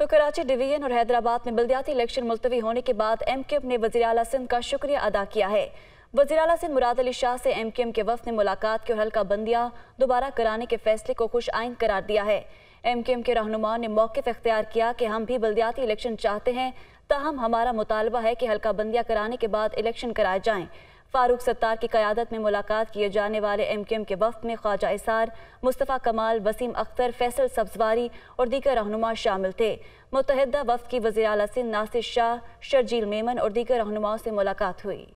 तो कराची डिवीजन और हैदराबाद में बल्दियाती इलेक्शन मुलतवी होने के बाद एम के ने वजी अला सिंध का शुक्रिया अदा किया है वजी अला सिंह मुराद अली शाह से एम के वफ ने मुलाकात की और हल्का बंदियाँ दोबारा कराने के फैसले को खुश आइन करार दिया है एम एम के रहनुमाओं ने पर अख्तियार किया कि हम भी बल्दियाती इलेक्शन चाहते हैं ताहम हमारा मुतालबा है कि हल्का बंदियाँ कराने के बाद इलेक्शन कराए जाएँ फारूक सत्तार की क्यादत में मुलाकात किए जाने वाले एम क्यू एम के वफ में ख्वाजा इसार मुस्तफ़ा कमाल वसीम अख्तर फैसल सब्जवारी और दीगर रहनुमा शामिल थे मुतहदा वफ की वजी अल सिंध नासिर शाह शर्जील मेमन और दीगर रहनुमाओं से मुलाकात हुई